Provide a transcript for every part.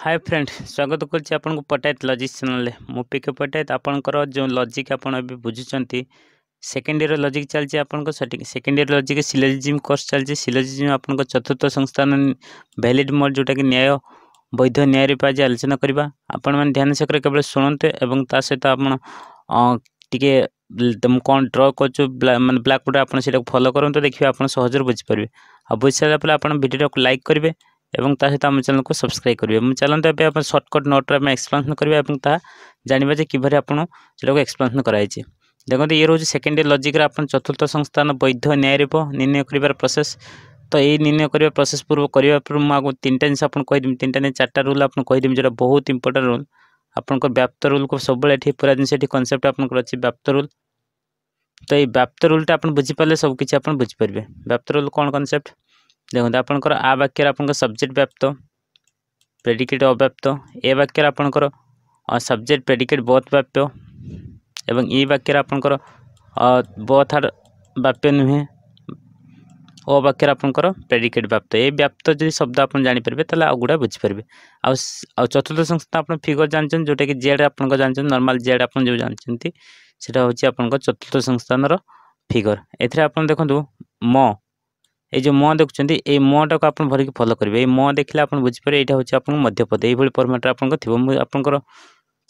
hi friend स्वागत କରୁଛି ଆପଣଙ୍କୁ ପଟାୟତ ଲଜିକ୍ ଚ୍ୟାନେଲରେ ମୁଁ ପିକେ ପଟାୟତ ଆପଣଙ୍କର ଯେଉଁ ଲଜିକ୍ ଆପଣ ଏବେ ବୁଝୁଛନ୍ତି ସେକେଣ୍ଡ ଇୟର୍ ଲଜିକ୍ ଚାଲିଛି ଆପଣଙ୍କ ସଠିକ୍ second year logic syllogism course ଚାଲିଛି ସିଲୋଜିଜିମ୍ ଆପଣଙ୍କ ଚତୁର୍ଥ ସଂସ୍ଥାନ ଭ୍ୟାଲିଡ୍ ମୋଡ଼ ଯେଉଁଟାକି ନ୍ୟାୟ ବୈଧ ନ୍ୟାୟ ରୂପେ ଆଜି ଆଲୋଚନା କରିବା ଆପଣମାନେ ଧ୍ୟାନ ସହକାରେ କେବଳ ଶୁଣନ୍ତୁ ଏବଂ ତା ସହିତ ଆପଣ ଟିକେ କ'ଣ ଡ୍ର କରୁଛୁ ମାନେ ବ୍ଲାକ୍ ବୋର୍ଡ଼ରେ ଆପଣ ସେଇଟାକୁ ଫଲୋ କରନ୍ତୁ ଦେଖିବେ ଆପଣ ସହଜରେ ବୁଝିପାରିବେ ଆଉ ବୁଝିସାରିଲା ପରେ ଆପଣ ଭିଡ଼ିଓଟାକୁ ଲାଇକ୍ କରିବେ और सहित आम चेल को सब्सक्राइब करेंगे मुझे चलते तो आप सर्टकट नोट में एक्सप्लेनेसन करवा जानवे जो किभर आपको एक्सप्लेनेसन कराई देखते ये रोज सेकेंड लजिक्र आप चतुर्थ संस्थान वैध न्याय रूप निर्णय कर प्रोसेस तो यही निर्णय करवा प्रोसेस पूर्व करवा पूर्व मुझे तीन टा जिस कहीदेवी तीन टाइम चार रूल आपदेवी जो बहुत इंपोर्टा रूल आपं व्याप्त रूल को सब पूरा जिन कनसेप्ट आपकी व्याप्त रूल तो ये व्याप्त रूलटा आप बुझीपाले सबकि आप बुझीपरेंगे व्याप्त रूल कौन कनसेप्ट देखते आप वाक्य सब्जेक्ट व्याप्त प्रेडिकेट अव्याप्त ए वाक्य आपंकर सब्जेक्ट प्रेडिकेट बोथ व्याप्य एवं ई वाक्य आपंकर बोथ आर व्याप्य नुहे ओ वाक्य आपंकर प्रेडिकेट व्याप्त ए व्याप्त जो शब्द आप जापर तेल आग गुड़ा बुझीपर आ चतुर्थ संस्था आप फिगर जानते जोटा कि जेड आप जानते नर्माल जेड आप जो जानते सीटा हूँ आप चतुर्थ संस्थान फिगर एप देखूँ म ଏଇ ଯେଉଁ ମ ଦେଖୁଛନ୍ତି ଏଇ ମଟାକୁ ଆପଣ ଭରିକି ଫଲୋ କରିବେ ଏଇ ମ ଦେଖିଲେ ଆପଣ ବୁଝିପାରିବେ ଏଇଟା ହେଉଛି ଆପଣଙ୍କ ମଧ୍ୟପଦ ଏଇଭଳି ଫର୍ମାଟ୍ରେ ଆପଣଙ୍କ ଥିବ ମୁଁ ଆପଣଙ୍କର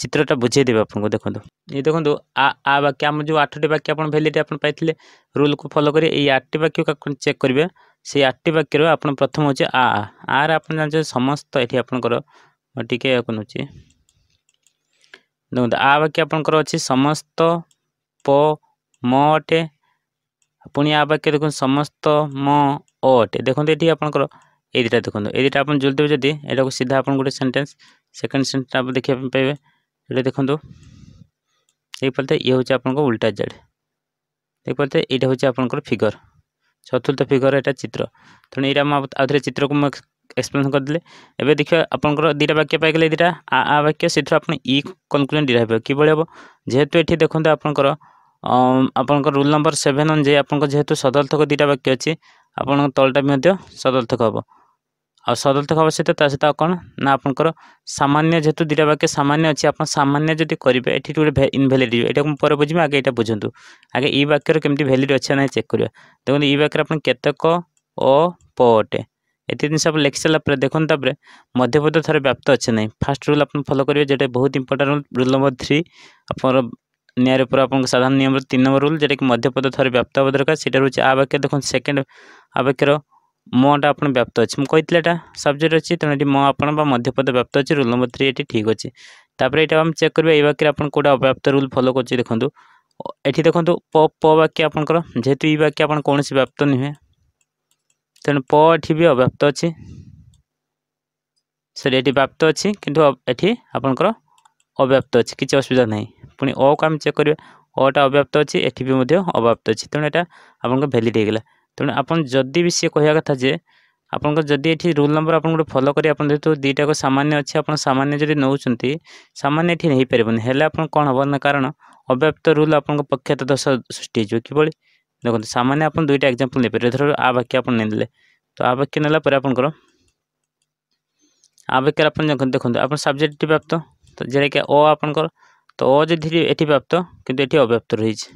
ଚିତ୍ରଟା ବୁଝାଇଦେବି ଆପଣଙ୍କୁ ଦେଖନ୍ତୁ ଏଇ ଦେଖନ୍ତୁ ଆ ଆ ବାକ୍ୟ ଆମର ଯେଉଁ ଆଠଟି ବାକ୍ୟ ଆପଣ ଭ୍ୟାଲିଡ଼ି ଆପଣ ପାଇଥିଲେ ରୁଲ୍କୁ ଫଲୋ କରି ଏଇ ଆଠଟି ବାକ୍ୟକୁ ଆପଣ ଚେକ୍ କରିବେ ସେଇ ଆଠଟି ବାକ୍ୟରୁ ଆପଣ ପ୍ରଥମ ହେଉଛି ଆ ଆ ଆରେ ଆପଣ ଜାଣିଛନ୍ତି ସମସ୍ତ ଏଠି ଆପଣଙ୍କର ଟିକେ କହୁଛି ଦେଖନ୍ତୁ ଆ ବାକ୍ୟ ଆପଣଙ୍କର ଅଛି ସମସ୍ତ ପ ମ ପୁଣି ଆ ବାକ୍ୟ ଦେଖନ୍ତୁ ସମସ୍ତ ମ ଅଟ ଦେଖନ୍ତୁ ଏଠି ଆପଣଙ୍କର এই দুটা দেখুন এই দুটা আপনার জুড়িদেবে যদি এটা সিধা আপনার গোটে সেটেন্স সেকেন্ড সেটেন্স আপনার দেখা পাইবে এটা দেখুন এইপারে ইয়ে হচ্ছে আপনার উল্টা জেড এইপারে এইটা হচ্ছে আপনার ফিগর চতুর্থ ফিগর এটা চিত্র তেমন এইটা আউথে চিত্রক এক্সপ্লেন করেদেলি এবার দেখা আপনার দুইটা বাক্য পাইগলে দুইটা আ বাক্য সেঠু আপনার ই কনক্লুজন ডিরাইভ কিভাবে হব যেহেতু এটি দেখুন আপনার ଆପଣଙ୍କ ରୁଲ୍ ନମ୍ବର ସେଭେନ୍ ଅନୁଯାୟୀ ଆପଣଙ୍କ ଯେହେତୁ ସଦର୍ଥକ ଦୁଇଟା ବାକ୍ୟ ଅଛି ଆପଣଙ୍କ ତଳଟା ବି ମଧ୍ୟ ସଦର୍ଥକ ହେବ ଆଉ ସଦର୍ଥକ ହେବା ସହିତ ତା ସହିତ ଆଉ କ'ଣ ନା ଆପଣଙ୍କର ସାମାନ୍ୟ ଯେହେତୁ ଦୁଇଟା ବାକ୍ୟ ସାମାନ୍ୟ ଅଛି ଆପଣ ସାମାନ୍ୟ ଯଦି କରିବେ ଏଠି ଗୋଟେ ଇନଭ୍ୟାଲିଡ୍ ଏଇଟାକୁ ମୁଁ ପରେ ବୁଝିବି ଆଗେ ଏଇଟା ବୁଝନ୍ତୁ ଆଗେ ଇ ବାକ୍ୟର କେମିତି ଭ୍ୟାଲିଡ୍ ଅଛି ନାହିଁ ଚେକ୍ କରିବା ଦେଖନ୍ତୁ ଇ ବାକ୍ୟରେ ଆପଣ କେତେକ ଅ ପ ଅଟେ ଏତେ ଜିନିଷ ଆପଣ ଲେଖିସାରିଲା ପରେ ଦେଖନ୍ତୁ ତାପରେ ମଧ୍ୟପଦ ଥରେ ବ୍ୟାପ୍ତ ଅଛି ନାହିଁ ଫାର୍ଷ୍ଟ ରୁଲ୍ ଆପଣ ଫଲୋ କରିବେ ଯେଉଁଟା ବହୁତ ଇମ୍ପୋର୍ଟାଣ୍ଟ ରୁଲ୍ ନମ୍ବର ଥ୍ରୀ ଆପଣଙ୍କର ନିଆଁର ଉପରେ ଆପଣଙ୍କ ସାଧାରଣ ନିୟମର ତିନି ନମ୍ବର ରୁଲ୍ ଯେଉଁଟାକି ମଧ୍ୟପଦ ଥରେ ବ୍ୟାପ୍ତ ହେବା ଦରକାର ସେଇଟା ରହୁଛି ଆ ବାକ୍ୟ ଦେଖନ୍ତୁ ସେକେଣ୍ଡ ଆ ବାକ୍ୟର ମଟା ଆପଣ ବ୍ୟାପ୍ତ ଅଛି ମୁଁ କହିଥିଲି ଏଇଟା ସବଜେକ୍ଟ ଅଛି ତେଣୁ ଏଠି ମ ଆପଣ ବା ମଧ୍ୟପଦ ବ୍ୟାପ୍ତ ଅଛି ରୁଲ୍ ନମ୍ବର ଥ୍ରୀ ଏଠି ଠିକ୍ ଅଛି ତାପରେ ଏଇଟା ଆମେ ଚେକ୍ କରିବା ଏଇ ବାକ୍ୟରେ ଆପଣ କେଉଁଟା ଅବ୍ୟାପ୍ତ ରୁଲ୍ ଫଲୋ କରୁଛି ଦେଖନ୍ତୁ ଏଠି ଦେଖନ୍ତୁ ପ ପ ବାକ୍ୟ ଆପଣଙ୍କର ଯେହେତୁ ଏଇ ବାକ୍ୟ ଆପଣ କୌଣସି ବ୍ୟାପ୍ତ ନୁହେଁ ତେଣୁ ପ ଏଠି ବି ଅବ୍ୟାପ୍ତ ଅଛି ସରି ଏଠି ବ୍ୟାପ୍ତ ଅଛି କିନ୍ତୁ ଏଠି ଆପଣଙ୍କର ଅବ୍ୟାପ୍ତ ଅଛି କିଛି ଅସୁବିଧା ନାହିଁ ପୁଣି ଅକୁ ଆମେ ଚେକ୍ କରିବା ଅଟା ଅବ୍ୟାପ୍ତ ଅଛି ଏଠି ବି ମଧ୍ୟ ଅବ୍ୟାପ୍ତ ଅଛି ତେଣୁ ଏଇଟା ଆପଣଙ୍କ ଭ୍ୟାଲିଡ଼ ହୋଇଗଲା ତେଣୁ ଆପଣ ଯଦି ବି ସିଏ କହିବା କଥା ଯେ ଆପଣଙ୍କ ଯଦି ଏଠି ରୁଲ୍ ନମ୍ବର ଆପଣ ଗୋଟେ ଫଲୋ କରି ଆପଣ ଯେହେତୁ ଦୁଇଟାକ ସାମାନ୍ୟ ଅଛି ଆପଣ ସାମାନ୍ୟ ଯଦି ନେଉଛନ୍ତି ସାମାନ୍ୟ ଏଠି ନେଇପାରିବନି ହେଲେ ଆପଣ କ'ଣ ହେବ ନା କାରଣ ଅବ୍ୟାପ୍ତ ରୁଲ୍ ଆପଣଙ୍କ ପକ୍ଷତ ଦୋଷ ସୃଷ୍ଟି ହୋଇଯିବ କିଭଳି ଦେଖନ୍ତୁ ସାମାନ୍ୟ ଆପଣ ଦୁଇଟା ଏକ୍ଜାମ୍ପଲ୍ ନେଇପାରିବେ ଧର ଆ ବାକ୍ୟ ଆପଣ ନେଇନେଲେ ତ ଆ ବାକ୍ୟ ନେଲା ପରେ ଆପଣଙ୍କର ଆ ବାକ୍ୟରେ ଆପଣ ଦେଖନ୍ତୁ ଆପଣ ସବଜେକ୍ଟ ବ୍ୟାପ୍ତ ତ ଯେଉଁଟାକି ଅ ଆପଣଙ୍କର তো অ যদি এটি প্রাপ্ত কিন্তু এটি অব্যাপ্ত রয়েছে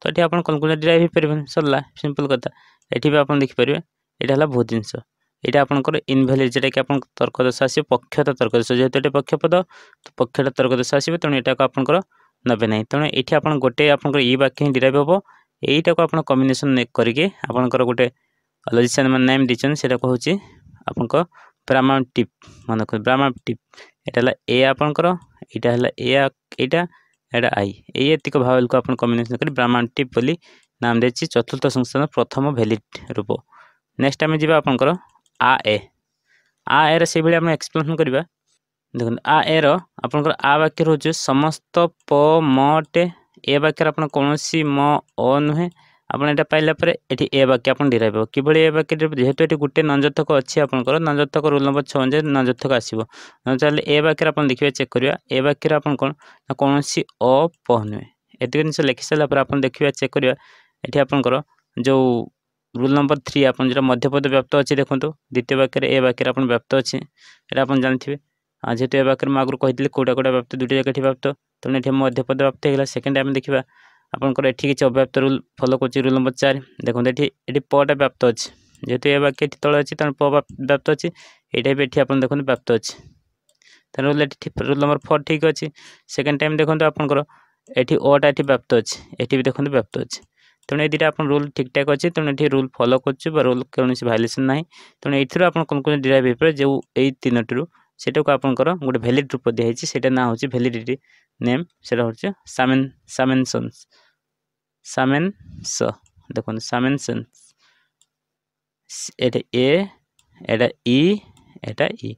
তো এটি আপনার কনক্লুজন ডেরাইভ হয়ে সরলা সিম্পল কথা এটি বি আপনার দেখিপারে এটা হল ভূ জিনিস এটা আপনার ইনভ্যালিড যেটাকি আপনার তর্কদোষ আসবে পক্ষত তর্কদোষ যেহেতু এটা পক্ষপদ তো পক্ষটা তর্কদোষ আসবে তেমন এটা আপনার নেবে না তেমন এটি আপনার গোটে আপনার ই বাক্য হি ডেরাইভ হব এইটাকে আপনার কম্বিনেসন করিকি আপনার গোটে লজিসিয়ান মানে নেম দিয়েছেন সেটা হচ্ছে আপনার ବ୍ରାହ୍ମଣ ଟିପ୍ ମନେ କରନ୍ତୁ ବ୍ରାହ୍ମଣ ଟିପ୍ ଏଇଟା ହେଲା ଏ ଆପଣଙ୍କର ଏଇଟା ହେଲା ଏ ଏଇଟା ଏଇଟା ଆଇ ଏଇ ଏତିକ ଭାବଲକୁ ଆପଣ କମ୍ବିନେସନ୍ କରି ବ୍ରାହ୍ମଣ ଟିପ୍ ବୋଲି ନାମ ଦେଇଛି ଚତୁର୍ଥ ସଂସ୍ଥାନ ପ୍ରଥମ ଭ୍ୟାଲିଡ଼ ରୂପ ନେକ୍ସଟ ଆମେ ଯିବା ଆପଣଙ୍କର ଆ ଏ ଆ ଏର ସେଇଭଳି ଆମେ ଏକ୍ସପ୍ଲେନେସନ୍ କରିବା ଦେଖନ୍ତୁ ଆ ଏର ଆପଣଙ୍କର ଆ ବାକ୍ୟ ରହୁଛି ସମସ୍ତ ପ ମଟେ ଏ ବାକ୍ୟରେ ଆପଣ କୌଣସି ମ ଅ ନୁହେଁ ଆପଣ ଏଇଟା ପାଇଲା ପରେ ଏଠି ଏ ବାକ୍ୟ ଆପଣ ଡିରାଇଭ୍ ହେବ କିଭଳି ଏ ବାକ୍ୟ ଯେହେତୁ ଏଠି ଗୋଟେ ନଞ୍ଜର୍ଥକ ଅଛି ଆପଣଙ୍କର ନଞ୍ଜର୍ଥକ ରୋଲ୍ ନମ୍ବର ଛଅ ଅନୁଯାୟୀ ନଞ୍ଜର୍ଥକ ଆସିବ ତାହେଲେ ଏ ବାକ୍ୟରେ ଆପଣ ଦେଖିବେ ଚେକ୍ କରିବା ଏ ବାକ୍ୟରେ ଆପଣ କ'ଣ ନା କୌଣସି ଅପ ନୁହେଁ ଏତିକି ଜିନିଷ ଲେଖିସାରିଲା ପରେ ଆପଣ ଦେଖିବା ଚେକ୍ କରିବା ଏଠି ଆପଣଙ୍କର ଯେଉଁ রুল নম্বর থ্রি আপনার যেটা মধ্যপদ ব্যাপ্ত আছে দেখুন দ্বিতীয় বাক্যের এ বাক্যের আপনার ব্যাপ্ত আছে এটা আপনার জানিথে যেহেতু এ বাক্যের মু আগুন কে কোটা কোটা ব্যাপ্ত দুইটা জায়গা এটি ব্যাপ্ত তেমন এটি মধ্যপদ ব্যাপ্ত হয়ে গেল সেকেন্ড আমি দেখা ଆପଣଙ୍କର ଏଠି କିଛି ଅବ୍ୟାପ୍ତ ରୁଲ୍ ଫଲୋ କରୁଛି ରୁଲ୍ ନମ୍ବର ଚାରି ଦେଖନ୍ତୁ ଏଠି ଏଠି ପଟା ବ୍ୟାପ୍ତ ଅଛି ଯେହେତୁ ଏ ବାକ୍ୟ ଏଠି ତଳେ ଅଛି ତେଣୁ ପ ବ୍ୟାପ୍ତ ଅଛି ଏଇଟା ବି ଏଠି ଆପଣ ଦେଖନ୍ତୁ ବ୍ୟାପ୍ତ ଅଛି ତେଣୁ ରୁଲ୍ ଏଠି ରୁଲ୍ ନମ୍ବର ଫୋର୍ ଠିକ୍ ଅଛି ସେକେଣ୍ଡ ଟାଇମ୍ ଦେଖନ୍ତୁ ଆପଣଙ୍କର ଏଠି ଓଟା ଏଠି ବ୍ୟାପ୍ତ ଅଛି ଏଠି ବି ଦେଖନ୍ତୁ ବ୍ୟାପ୍ତ ଅଛି ତେଣୁ এই দুইটা আপনার রুল ঠিকঠাক আছে তেমন এটি রুল ফলো করছে বা রুল কৌশি ভাইলেসন না তেমন এইথর আপনার কোন কোন ডিরাইভ হয়ে যে এই তিনোটি সেটাকে আপনার গোটে ভ্যালিড রূপ দিয়েছে সেটা না হচ্ছে ভ্যালিডিটি নেম সেটা হচ্ছে সামেন সামেনসন্স সামেনস দেখুন সামেনসন্স এটা এ এটা ই এটা ই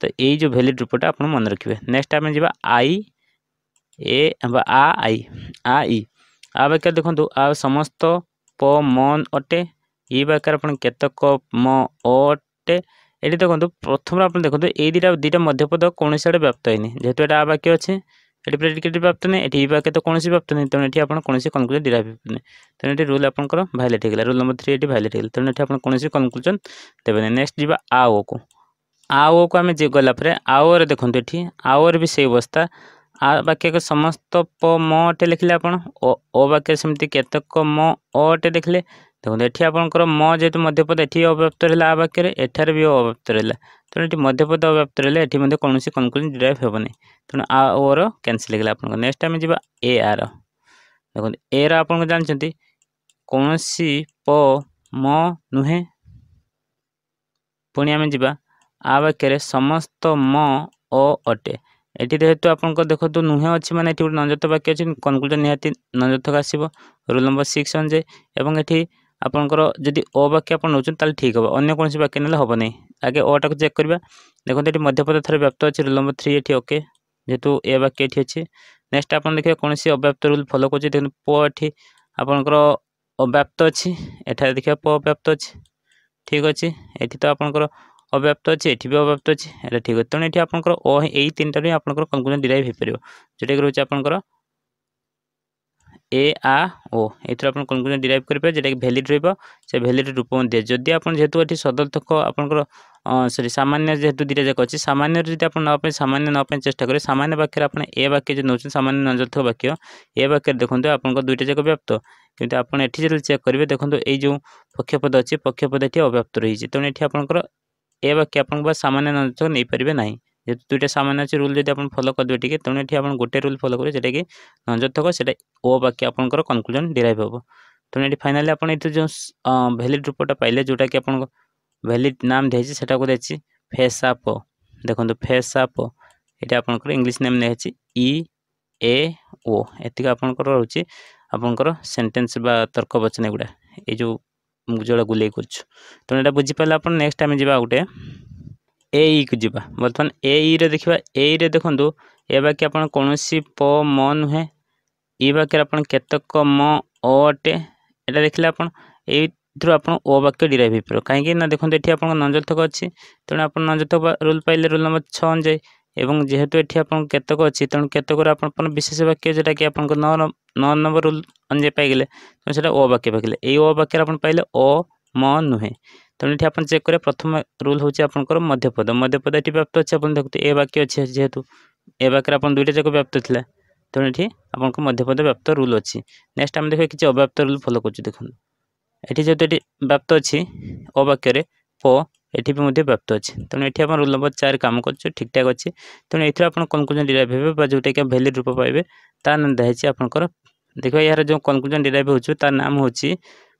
তো এই যে ভ্যালিড রূপটা আপনার মনে রাখবে নেক্সট আমি যা আই এ বা আ আই আ ই আ বাক্য দেখুন আ সমস্ত প মন অটে ই বাক্যের আপনার কেতক ম অটে এটি দেখুন প্রথমে আপনার দেখুন এই দুইটা দুইটা মধ্যপদ কোণী আড়ে ব্যাপ্ত হয়নি যেহেতু এটা আ বাক্য অছে ଏଠି ପ୍ରେଡିକେଟ୍ ପ୍ରାପ୍ତ ନାହିଁ ଏଠି ବିଭାଗ ତ କୌଣସି ପ୍ରାପ୍ତ ନାହିଁ ତେଣୁ ଏଠି ଆପଣ କୌଣସି କନକ୍ଲୁଜନ୍ ଡିରାଇଭ୍ ହେବନି ତେଣୁ ଏଠି ରୁଲ୍ ଆପଣଙ୍କର ଭାଇଲେଟ୍ ହେଇଗଲା ରୁଲ୍ ନମ୍ବର ଥ୍ରୀ ଏଠି ଭାଇଲେଟ୍ ହେଇଗଲା ତେଣୁ ଏଠି ଆପଣ କୌଣସି କନକ୍ଲୁଜନ୍ ଦେବେନି ନେକ୍ସଟ ଯିବା ଆଓକୁ ଆଓକୁ ଆମେ ଗଲା ପରେ ଆଓରେ ଦେଖନ୍ତୁ ଏଠି ଆଓରେ ବି ସେଇ ଅବସ୍ଥା ଆ ବାକ୍ୟକୁ ସମସ୍ତ ପ ମଟେ ଲେଖିଲେ ଆପଣ ଓ ବାକ୍ୟରେ ସେମିତି କେତେକ ମ ଅଟେ ଲେଖିଲେ ଦେଖନ୍ତୁ ଏଠି ଆପଣଙ୍କର ମ ଯେହେତୁ ମଧ୍ୟପଦ ଏଠି ଅବ୍ୟପ୍ତ ରହିଲା ଆ ବାକ୍ୟରେ ଏଠାରେ ବି ଅବ୍ୟପ୍ତ ରହିଲା ତେଣୁ ଏଠି ମଧ୍ୟପଦ ଅବ୍ୟାପ୍ତ ରହିଲେ ଏଠି ମଧ୍ୟ କୌଣସି କନକ୍ଲୁଜନ୍ ଡିରାଇଭ୍ ହେବନି ତେଣୁ ଆ ଓର କ୍ୟାନସଲ୍ ହେଇଗଲା ଆପଣଙ୍କ ନେକ୍ସଟ ଆମେ ଯିବା ଏ ଆର ଦେଖନ୍ତୁ ଏର ଆପଣଙ୍କ ଜାଣିଛନ୍ତି କୌଣସି ପ ମ ନୁହେଁ ପୁଣି ଆମେ ଯିବା ଆ ବାକ୍ୟରେ ସମସ୍ତ ମ ଅ ଅଟେ ଏଠି ଯେହେତୁ ଆପଣଙ୍କ ଦେଖନ୍ତୁ ନୁହେଁ ଅଛି ମାନେ ଏଠି ଗୋଟେ ନଞ୍ଜତ ବାକ୍ୟ ଅଛି କନକ୍ଲୁଜନ୍ ନିହାତି ନଞ୍ଜଥକ ଆସିବ ରୋଲ୍ ନମ୍ବର ସିକ୍ସ ଅନୁଯାୟୀ ଏବଂ ଏଠି ଆପଣଙ୍କର ଯଦି ଅ ବାକ୍ୟ ଆପଣ ନେଉଛନ୍ତି ତାହେଲେ ଠିକ୍ ହେବ ଅନ୍ୟ କୌଣସି ବାକ୍ୟ ନେଲେ ହେବ ନାହିଁ ଆଗେ ଅଟାକୁ ଚେକ୍ କରିବା ଦେଖନ୍ତୁ ଏଠି ମଧ୍ୟପଦାର୍ଥରେ ବ୍ୟାପ୍ତ ଅଛି ରୁଲ୍ ନମ୍ବର ଥ୍ରୀ ଏଠି ଓକେ ଯେହେତୁ ଏ ବାକ୍ୟ ଏଠି ଅଛି ନେକ୍ସଟ ଆପଣ ଦେଖିବେ କୌଣସି ଅବ୍ୟାପ୍ତ ରୁଲ୍ ଫଲୋ କରୁଛି ଦେଖନ୍ତୁ ପ ଏଠି ଆପଣଙ୍କର ଅବ୍ୟାପ୍ତ ଅଛି ଏଠାରେ ଦେଖିବା ପ ଅବ୍ୟାପ୍ତ ଅଛି ଠିକ୍ ଅଛି ଏଠି ତ ଆପଣଙ୍କର অব্যাপ্ত আছে এটি বি অব্যাপ্ত আছে এটা ঠিক আছে তেমন এটি আপনার ও এই তিনটার আপনার কনক্লুজন ডিরাইভ হয়ে পড়ব যেটাকি রয়েছে আপনার এ আ ও এথর আপনার কোন কোন ডিরাইভ করিপারে যেটাকি ভ্যালিড রহব সে ভ্যালিড রূপ মধ্যে যদি আপনার যেহেতু এটি সদর্থক আপনার সরি সামান্য যেহেতু দুইটা যাক অছে সামান্য যদি আপনার নেওয়া সামান্য নেওয়া চেষ্টা করে সামান্য বাক্যের আপনার এ বাক্য যে নেছেন সামান্য নজার্থক বাক্য এ বাক্যের দেখুন আপনার দুইটা যাক ব্যাপ্ত কিন্তু আপনার এটি যদি চেক করবে দেখুন এই যে পক্ষপদ অছে পক্ষপদ এটি অব্যাপ্ত রয়েছে তেমন এটি আপনার এ বাক্য আপনার সামান্য নজার্থক নেইপারে না যেহেতু দুইটা সামান আছে রুল যদি আপনার ফলো କରିଦେବେ ଟିକେ ତେଣୁ ଏଠି ଆପଣ ଗୋଟେ ରୁଲ୍ ଫଲୋ କରିବେ ଯେଉଁଟାକି ଯଥକ ସେଇଟା ଓ ବାକି ଆପଣଙ୍କର କନକ୍ଲୁଜନ୍ ଡିରାଇଭ୍ ହେବ ତେଣୁ ଏଠି ଫାଇନାଲି ଆପଣ ଏଠି ଯେଉଁ ଭ୍ୟାଲିଡ୍ ରୂପଟା ପାଇଲେ ଯେଉଁଟାକି ଆପଣଙ୍କ ଭ୍ୟାଲିଡ୍ ନାମ ଦିଆହେଇଛି ସେଟାକୁ ଦେଇଛି ଫେସ୍ ଆପ୍ ଦେଖନ୍ତୁ ଫେସ୍ ଆପ୍ এটা আপনার ইংলিশ নেম নিয়েছে ই এ ও এটি আপনার রয়েছে আপনার সেটেন্স বা তর্ক বচন এগুলা এই যে যেগুলা গুলাই করছো তেমন এটা বুঝিপারে আপনার নেক্সট আমি যা গোটে ଏଇକୁ ଯିବା ବର୍ତ୍ତମାନ ଏଇରେ ଦେଖିବା ଏଇରେ ଦେଖନ୍ତୁ ଏ ବାକ୍ୟ ଆପଣ କୌଣସି ପ ମ ନୁହେଁ ଏ ବାକ୍ୟରେ ଆପଣ କେତେକ ମ ଅ ଅଟେ ଏଇଟା ଦେଖିଲେ ଆପଣ ଏଇଥିରୁ ଆପଣ ଓ ବାକ୍ୟ ଡିରାଇଭ୍ ହେଇପାରିବ କାହିଁକି ନା ଦେଖନ୍ତୁ ଏଠି ଆପଣଙ୍କ ନଞ୍ଜଥକ ଅଛି ତେଣୁ ଆପଣ ନଞ୍ଜଥକ ରୁଲ୍ ପାଇଲେ ରୁଲ୍ ନମ୍ବର ଛଅ ଅନୁଯାୟୀ ଏବଂ ଯେହେତୁ ଏଠି ଆପଣଙ୍କ କେତେକ ଅଛି ତେଣୁ କେତେକରେ ଆପଣ ବିଶେଷ ବାକ୍ୟ ଯେଉଁଟାକି ଆପଣଙ୍କ ନଅ ନମ୍ବର ରୁଲ୍ ଅନୁଯାୟୀ ପାଇଗଲେ ତେଣୁ ସେଇଟା ଓ ବାକ୍ୟ ପାଇଗଲେ ଏଇ ଓ ବାକ୍ୟରେ ଆପଣ ପାଇଲେ ଅ ମ ନୁହେଁ তেমন এটি আপনার চেক করে প্রথম রুল হচ্ছে আপনার মধ্যপদ মধ্যপদ এটি ব্যাপ্ত আছে আপনার দেখুন এ বাক্য আছে যেহেতু এ বাক্যের আপনার দুইটা যাক ব্যাপ্ত লা তেমন এটি আপনার মধ্যপদ ব্যাপ্ত রুল অছি নেক্সট আমি দেখবে কিছু অব্যাপ্ত রুল ফলো করছি দেখুন এটি যেহেতু এটি ব্যাপ্ত অছি অবাক্যরে প এটি বি মধ্যে ব্যাপ্ত আছে তেমন এটি আপনার রুল নম্বর চার কাম করছো ঠিকঠাক আছে তেমন এর আপনার কনক্লুজন ডিরাইভ হবে বা যেটাকি ভ্যালিড রূপ পাইবে তার নাম দেখাইছি আপনার দেখবে এর যে কনক্লুজন ডিরাইভ হচ্ছে তার নাম হচ্ছে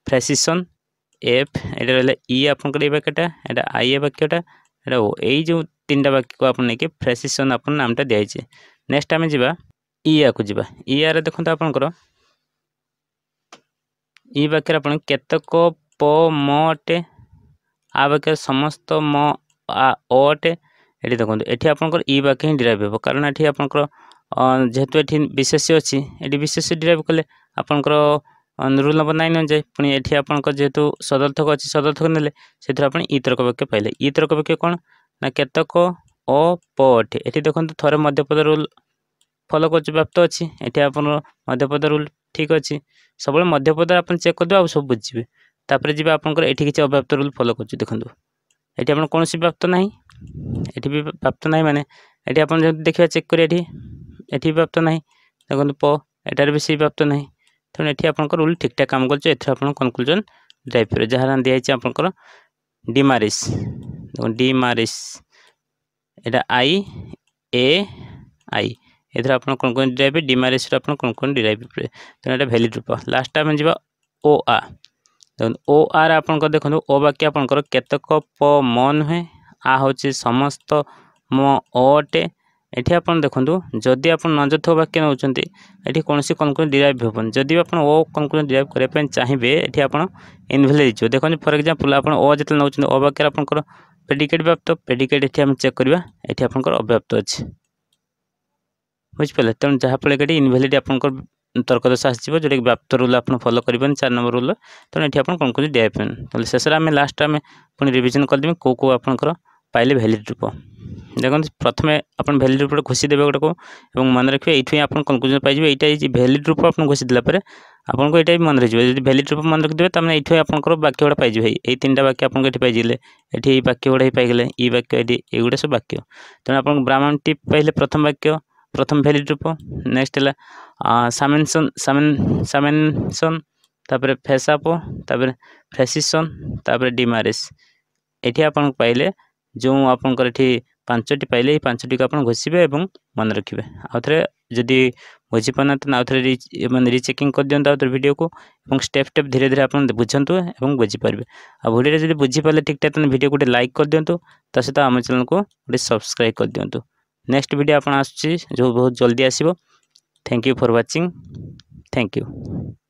ফ্রেসিসন এফ এটা ରହିଲା ଇ ଆପଣଙ୍କର ଏଇ ବାକ୍ୟଟା ଏଇଟା ଆଇ ଏ ବାକ୍ୟଟା ଏଇଟା ଓ ଏଇ ଯେଉଁ ତିନିଟା ବାକ୍ୟକୁ ଆପଣ ନେଇକି ଫ୍ରେସିସନ୍ ଆପଣ ନାମଟା ଦିଆଯାଇଛି ନେକ୍ସଟ ଆମେ ଯିବା ଇ ଆକୁ ଯିବା ଇ ଆରେ ଦେଖନ୍ତୁ ଆପଣଙ୍କର ଇ ବାକ୍ୟରେ ଆପଣ କେତେକ ପ ମ ଅଟେ ଆ ବାକ୍ୟରେ ସମସ୍ତ ମ ଆ ଅ ଅଟେ ଏଠି ଦେଖନ୍ତୁ ଏଠି ଆପଣଙ୍କର ଇ ବାକ୍ୟ ହିଁ ଡିରାଇଭ୍ ହେବ କାରଣ ଏଠି ଆପଣଙ୍କର ଯେହେତୁ ଏଠି ବିଶେଷ ଅଛି ଏଠି ବିଶେଷ ଡିରାଇଭ୍ କଲେ ଆପଣଙ୍କର রুল নম্বর নাইন অনুযায়ী পুঁ এটি আপনার যেহেতু সদর্থক অছি সদর্থক নেলে সেথির আপনার ইতর্ক বাক্য পাইলে ইতর্ক বাক্য কোণ না কেতক অপট এটি দেখুন থরে মধ্যপদ রুল ফলো করছে ব্যাপ্ত অছি এটি আপনার মধ্যপদ রুল ঠিক অছি সবুলে মধ্যপদ আপনার চেক করদেবে আর সব বুঝিবে তাপরে যাবে আপনার এটি কিছু অব্যাপ্ত রুল ফলো করছে দেখুন এটি আপনার কোণী ব্যাপ্ত না এটি বি ব্যাপ্ত না মানে এটি আপনার যদি দেখা চেক করে এটি এটি ব্যাপ্ত না দেখুন প এটার বি সেই ব্যাপ্ত না ତେଣୁ ଏଠି ଆପଣଙ୍କର ରୁଲ୍ ଠିକ୍ଠାକ୍ କାମ କରୁଛି ଏଥିରେ ଆପଣ କନକ୍ଲୁଜନ୍ ଡ୍ରାଇଭ୍ କରିବେ ଯାହାର ନାଁ ଦିଆହେଇଛି ଆପଣଙ୍କର ଡିମାରିସ୍ ଡିମାରିସ୍ এটা আই এ আই এଥିରେ ଆପଣ କ'ଣ କ'ଣ ଡିରାଇଭ୍ ଡିମାରିସ୍ରୁ ଆପଣ କ'ଣ କ'ଣ ଡିରାଇଭ୍ କରିବେ ତେଣୁ ଏଇଟା ଭ୍ୟାଲିଡ୍ ରୂପ ଲାଷ୍ଟ ଆମେ ଯିବା ଓ ଆ দেখুন ও আর আপনার দেখুন ও বাক্য আপনার কেতক প ম নুহে আ হচ্ছে সমস্ত ম অটে এটি আপনার দেখুন যদি আপনার নযথ বাক্য নেওয়া এটি কোণী কনক্লুজন ডিরাইভ হবনি যদি আপনার ও কনক্লুজন ডিরাইভ করা চাহিবে এটি আপনার ইনভ্যালিড হচ্ছে দেখুন ফর এক্সাম্পল আপনার ও যেতে নেওয়া ও বাক্যের আপনার পেডিকেট ব্যাপ্ত পেডিকেট এটি আমি চেক করা এটি আপনার অব্যাপ্ত আছে বুঝিপারে তেমন যাফলে এটি ইনভ্যালিড আপনার তর্কদোষ আসবে যেটা ব্যাপ্ত রুল আপনার ফলো করবেন চার নম্বর রুল তেমন এটি আপনার কনক্লুজন দিয়ে হবেন তাহলে শেষে আমি লাস্ট আমি পুঁ রিভিজন করে করেদেবি কেউ কেউ আপনার পাইলে ভ্যালিড রূপ দেখুন প্রথমে আপনার ভ্যালিড রূপটা ঘোষি দেবে গোটাকে এবং মনে রাখবে এইটাই আপনার কনক্লুজন পাইবে এইটা এই ভ্যালিড রূপ আপনার ঘোষি দেলা পরে আপনার এটা বি মনে রাখবে যদি ভ্যালিড রূপ মনে রাখিদেবে তাহলে এইটাই আপনার বাক্যগুলো পাইবে এই তিনটা বাক্য আপনার এটি পাইলে এটি এই বাক্যগুলো পাইলে এই বাক্য এটি এগুলো সব বাক্য তেমন আপনার ব্রাহ্মণ টিপ পাইলে প্রথম বাক্য প্রথম ভ্যালিড রূপ নেক্সট হল সামেনসন সামেন সামেনসন তারপরে ফেসাপো তারপরে ফ্রেসিসন তারপরে ডিমারিস এটি আপনার পাইলে ଯେଉଁ ଆପଣଙ୍କର ଏଠି ପାଞ୍ଚଟି ପାଇଲେ ଏହି ପାଞ୍ଚଟିକୁ ଆପଣ ଘୋଷିବେ ଏବଂ ମନେ ରଖିବେ ଆଉଥରେ ଯଦି ବୁଝିପାରୁନାହାନ୍ତି ନା ଆଉଥରେ ମାନେ ରିଚେକିଂ କରିଦିଅନ୍ତୁ ଆଉଥରେ ଭିଡ଼ିଓକୁ ଏବଂ ଷ୍ଟେପ୍ ଷ୍ଟେପ୍ ଧୀରେ ଧୀରେ ଆପଣ ବୁଝନ୍ତୁ ଏବଂ ବୁଝିପାରିବେ ଆଉ ଭିଡ଼ିଓରେ ଯଦି ବୁଝିପାରିଲେ ଠିକ୍ଠାକ୍ ତାହେଲେ ଭିଡ଼ିଓକୁ ଗୋଟେ ଲାଇକ୍ କରିଦିଅନ୍ତୁ ତା ସହିତ ଆମ ଚ୍ୟାନେଲକୁ ଗୋଟେ ସବସ୍କ୍ରାଇବ୍ କରିଦିଅନ୍ତୁ ନେକ୍ସଟ ଭିଡ଼ିଓ ଆପଣ ଆସୁଛି ଯେଉଁ ବହୁତ ଜଲ୍ଦି ଆସିବ thank you for watching thank you